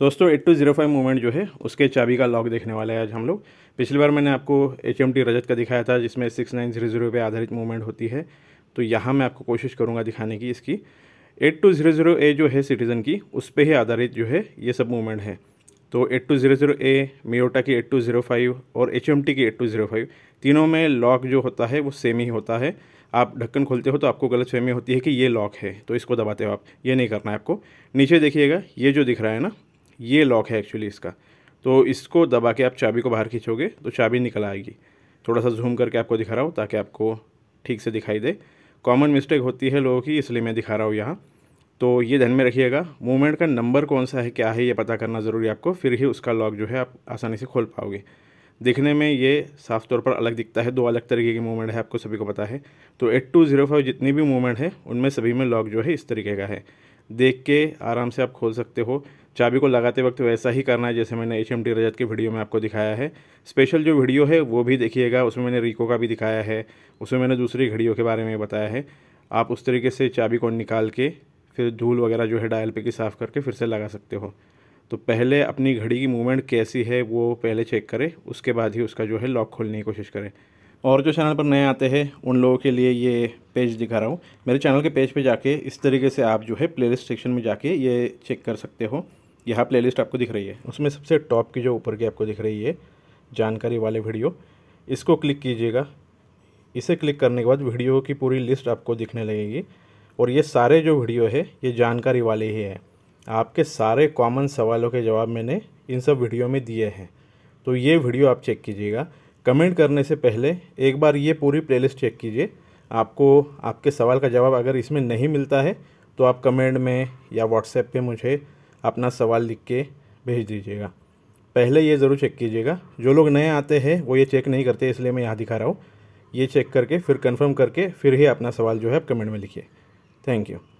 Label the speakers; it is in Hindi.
Speaker 1: दोस्तों eight two zero five movement जो है उसके चाबी का लॉक देखने वाले हैं आज हम लोग पिछली बार मैंने आपको एच एम टी रजत का दिखाया था जिसमें सिक्स नाइन जीरो जीरो पर आधारित मूवमेंट होती है तो यहाँ मैं आपको कोशिश करूँगा दिखाने की इसकी eight two zero zero A जो है सिटीज़न की उस पर ही आधारित जो है ये सब मूवमेंट है तो eight two zero zero A Miyota की एट टू ज़ीरो फाइव और एच एम टी की एट टू ज़ीरो फाइव तीनों में लॉक जो होता है वो सेम ही होता है आप ढक्कन खोलते हो तो आपको गलत फहमी होती है कि ये लॉक है तो इसको दबाते हो आप ये नहीं करना है आपको नीचे देखिएगा ये जो दिख रहा है ना ये लॉक है एक्चुअली इसका तो इसको दबा के आप चाबी को बाहर खींचोगे तो चाबी निकल आएगी थोड़ा सा जूम करके आपको दिखा रहा हूँ ताकि आपको ठीक से दिखाई दे कॉमन मिस्टेक होती है लोगों की इसलिए मैं दिखा रहा हूँ यहाँ तो ये ध्यान में रखिएगा मूवमेंट का नंबर कौन सा है क्या है ये पता करना ज़रूरी आपको फिर ही उसका लॉक जो है आप आसानी से खोल पाओगे दिखने में ये साफ तौर पर अलग दिखता है दो अलग तरीके की मूवमेंट है आपको सभी को पता है तो एट टू ज़ीरो फाइव जितनी भी मूवमेंट है उनमें सभी में लॉक जो है इस तरीके का है देख के आराम से आप खोल सकते हो चाबी को लगाते वक्त वैसा ही करना है जैसे मैंने एच एम टी रजत के वीडियो में आपको दिखाया है स्पेशल जो वीडियो है वो भी देखिएगा उसमें मैंने रिको का भी दिखाया है उसमें मैंने दूसरी घड़ियों के बारे में बताया है आप उस तरीके से चाबी को निकाल के फिर धूल वगैरह जो है डायल पे की साफ़ करके फिर से लगा सकते हो तो पहले अपनी घड़ी की मूवमेंट कैसी है वो पहले चेक करें उसके बाद ही उसका जो है लॉक खोलने की कोशिश करें और जो चैनल पर नए आते हैं उन लोगों के लिए ये पेज दिखा रहा हूँ मेरे चैनल के पेज पे जाके इस तरीके से आप जो है प्लेलिस्ट सेक्शन में जाके ये चेक कर सकते हो यहाँ प्लेलिस्ट आपको दिख रही है उसमें सबसे टॉप की जो ऊपर की आपको दिख रही है जानकारी वाले वीडियो इसको क्लिक कीजिएगा इसे क्लिक करने के बाद वीडियो की पूरी लिस्ट आपको दिखने लगेगी और ये सारे जो वीडियो है ये जानकारी वाले ही है आपके सारे कॉमन सवालों के जवाब मैंने इन सब वीडियो में दिए हैं तो ये वीडियो आप चेक कीजिएगा कमेंट करने से पहले एक बार ये पूरी प्लेलिस्ट चेक कीजिए आपको आपके सवाल का जवाब अगर इसमें नहीं मिलता है तो आप कमेंट में या व्हाट्सएप पे मुझे अपना सवाल लिख के भेज दीजिएगा पहले ये ज़रूर चेक कीजिएगा जो लोग नए आते हैं वो ये चेक नहीं करते इसलिए मैं यहाँ दिखा रहा हूँ ये चेक करके फिर कंफर्म करके फिर ही अपना सवाल जो है आप कमेंट में लिखिए थैंक यू